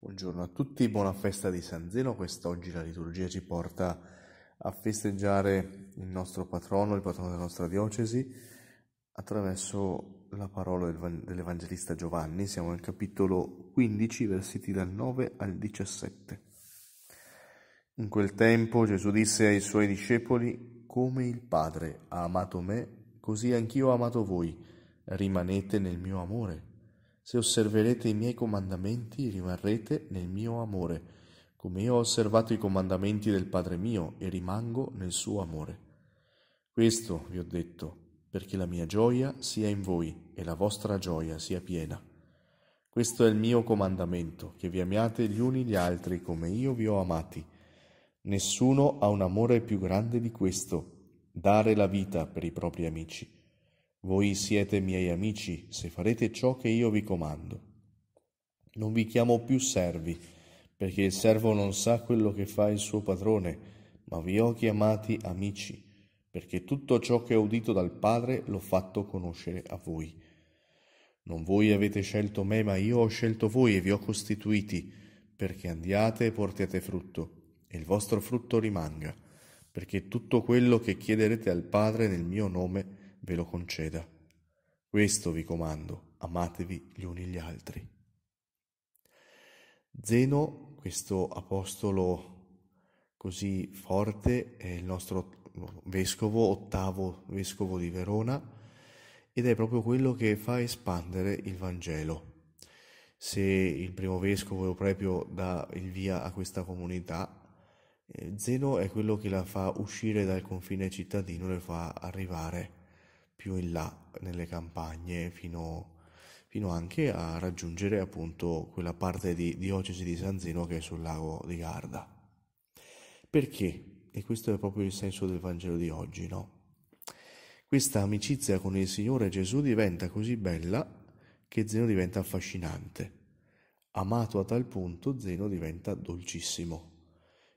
Buongiorno a tutti, buona festa di San Zeno. Quest'oggi la liturgia ci porta a festeggiare il nostro patrono, il patrono della nostra diocesi, attraverso la parola del, dell'Evangelista Giovanni. Siamo nel capitolo 15, versetti dal 9 al 17. In quel tempo Gesù disse ai suoi discepoli, come il Padre ha amato me, così anch'io ho amato voi, rimanete nel mio amore. Se osserverete i miei comandamenti rimarrete nel mio amore, come io ho osservato i comandamenti del Padre mio e rimango nel suo amore. Questo vi ho detto, perché la mia gioia sia in voi e la vostra gioia sia piena. Questo è il mio comandamento, che vi amiate gli uni gli altri come io vi ho amati. Nessuno ha un amore più grande di questo, dare la vita per i propri amici. Voi siete miei amici se farete ciò che io vi comando. Non vi chiamo più servi, perché il servo non sa quello che fa il suo padrone, ma vi ho chiamati amici, perché tutto ciò che ho udito dal Padre l'ho fatto conoscere a voi. Non voi avete scelto me, ma io ho scelto voi e vi ho costituiti, perché andiate e portiate frutto, e il vostro frutto rimanga, perché tutto quello che chiederete al Padre nel mio nome è ve lo conceda. Questo vi comando, amatevi gli uni gli altri. Zeno, questo apostolo così forte, è il nostro vescovo, ottavo vescovo di Verona, ed è proprio quello che fa espandere il Vangelo. Se il primo vescovo proprio dà il via a questa comunità, eh, Zeno è quello che la fa uscire dal confine cittadino e fa arrivare più in là nelle campagne fino, fino anche a raggiungere appunto quella parte di diocesi di San Zeno che è sul lago di Garda. Perché? E questo è proprio il senso del Vangelo di oggi, no? Questa amicizia con il Signore Gesù diventa così bella che Zeno diventa affascinante. Amato a tal punto, Zeno diventa dolcissimo.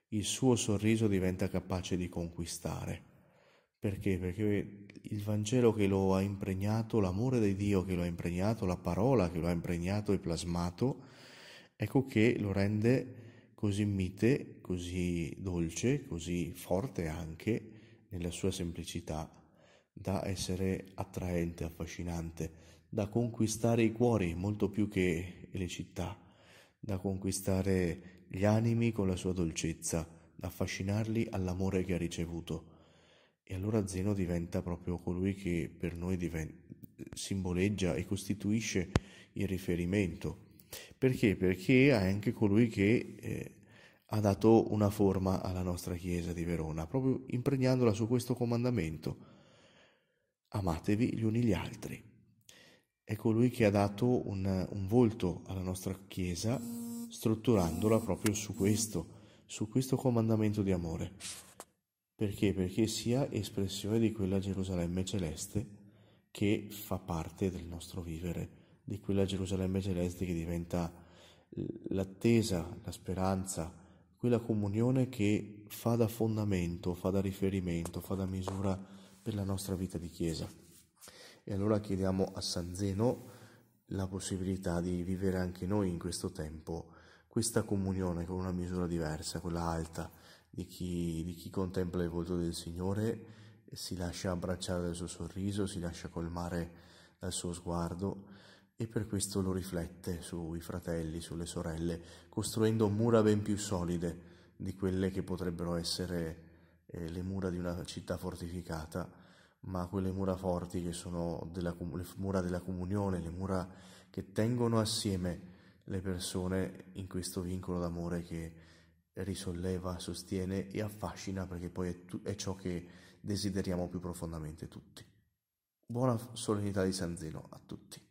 Il suo sorriso diventa capace di conquistare. Perché? Perché il Vangelo che lo ha impregnato, l'amore di Dio che lo ha impregnato, la parola che lo ha impregnato e plasmato, ecco che lo rende così mite, così dolce, così forte anche nella sua semplicità, da essere attraente, affascinante, da conquistare i cuori molto più che le città, da conquistare gli animi con la sua dolcezza, da affascinarli all'amore che ha ricevuto. E allora Zeno diventa proprio colui che per noi diven- simboleggia e costituisce il riferimento. Perché? Perché è anche colui che eh, ha dato una forma alla nostra Chiesa di Verona, proprio impregnandola su questo comandamento. Amatevi gli uni gli altri. È colui che ha dato un, un volto alla nostra Chiesa, strutturandola proprio su questo, su questo comandamento di amore. Perché? Perché sia espressione di quella Gerusalemme celeste che fa parte del nostro vivere, di quella Gerusalemme celeste che diventa eh, l'attesa, la speranza, quella comunione che fa da fondamento, fa da riferimento, fa da misura per la nostra vita di Chiesa. E allora chiediamo a San Zeno la possibilità di vivere anche noi in questo tempo questa comunione con una misura diversa, quella alta, di chi, di chi contempla il volto del Signore e si lascia abbracciare dal suo sorriso, si lascia colmare dal suo sguardo e per questo lo riflette sui fratelli, sulle sorelle, costruendo mura ben più solide di quelle che potrebbero essere eh, le mura di una città fortificata, ma quelle mura forti che sono della, le mura della comunione, le mura che tengono assieme le persone in questo vincolo d'amore che risolleva, sostiene e affascina perché poi è, tu- è ciò che desideriamo più profondamente tutti. Buona solennità di San Zeno a tutti.